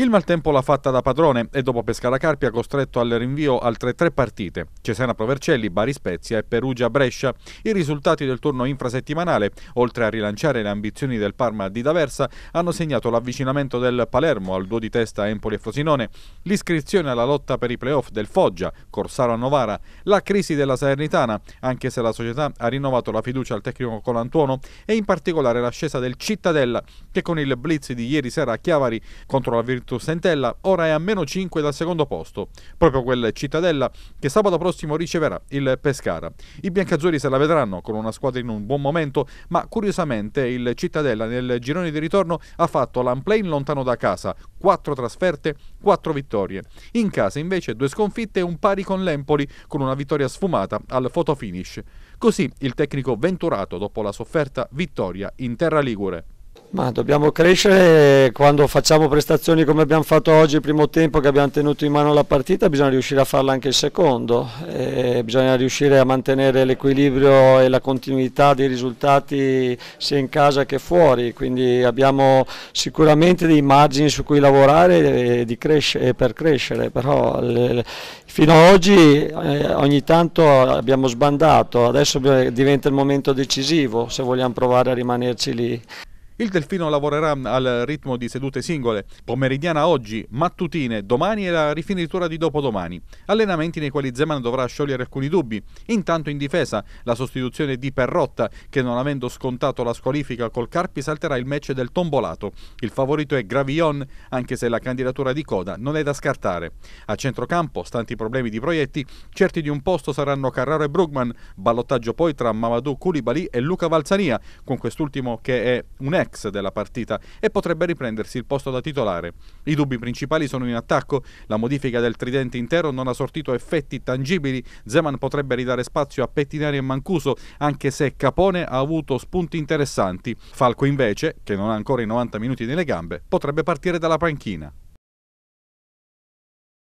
Il maltempo l'ha fatta da padrone e dopo Pescara Carpia costretto al rinvio altre tre partite, Cesena Provercelli, Bari Spezia e Perugia Brescia. I risultati del turno infrasettimanale, oltre a rilanciare le ambizioni del Parma di D'Aversa, hanno segnato l'avvicinamento del Palermo al duo di testa Empoli e Frosinone, l'iscrizione alla lotta per i playoff del Foggia, Corsaro a Novara, la crisi della Salernitana, anche se la società ha rinnovato la fiducia al tecnico Colantuono e in particolare l'ascesa del Cittadella che con il blitz di ieri sera a Chiavari contro la Virtus Virtus Entella ora è a meno 5 dal secondo posto, proprio quel Cittadella che sabato prossimo riceverà il Pescara. I biancazzurri se la vedranno con una squadra in un buon momento, ma curiosamente il Cittadella nel girone di ritorno ha fatto l'unplay lontano da casa, 4 trasferte, 4 vittorie. In casa invece due sconfitte e un pari con l'Empoli con una vittoria sfumata al fotofinish. Così il tecnico Venturato dopo la sofferta vittoria in terra ligure. Ma dobbiamo crescere quando facciamo prestazioni come abbiamo fatto oggi, il primo tempo che abbiamo tenuto in mano la partita, bisogna riuscire a farla anche il secondo, e eh, bisogna riuscire a mantenere l'equilibrio e la continuità dei risultati sia in casa che fuori, quindi abbiamo sicuramente dei margini su cui lavorare e, crescere, per crescere, però le, fino ad oggi eh, ogni tanto abbiamo sbandato, adesso diventa il momento decisivo se vogliamo provare a rimanerci lì. Il Delfino lavorerà al ritmo di sedute singole, pomeridiana oggi, mattutine, domani e la rifinitura di dopodomani. Allenamenti nei quali Zeman dovrà sciogliere alcuni dubbi. Intanto in difesa la sostituzione di Perrotta, che non avendo scontato la squalifica col Carpi salterà il match del tombolato. Il favorito è Gravion, anche se la candidatura di Coda non è da scartare. A centrocampo, stanti i problemi di proietti, certi di un posto saranno Carraro e Brugman, ballottaggio poi tra Mamadou Koulibaly e Luca Valzania, con quest'ultimo che è un ex ex della partita e potrebbe riprendersi il posto da titolare. I dubbi principali sono in attacco, la modifica del tridente intero non ha sortito effetti tangibili, Zeman potrebbe ridare spazio a Pettinari e Mancuso anche se Capone ha avuto spunti interessanti. Falco invece, che non ha ancora i 90 minuti nelle gambe, potrebbe partire dalla panchina.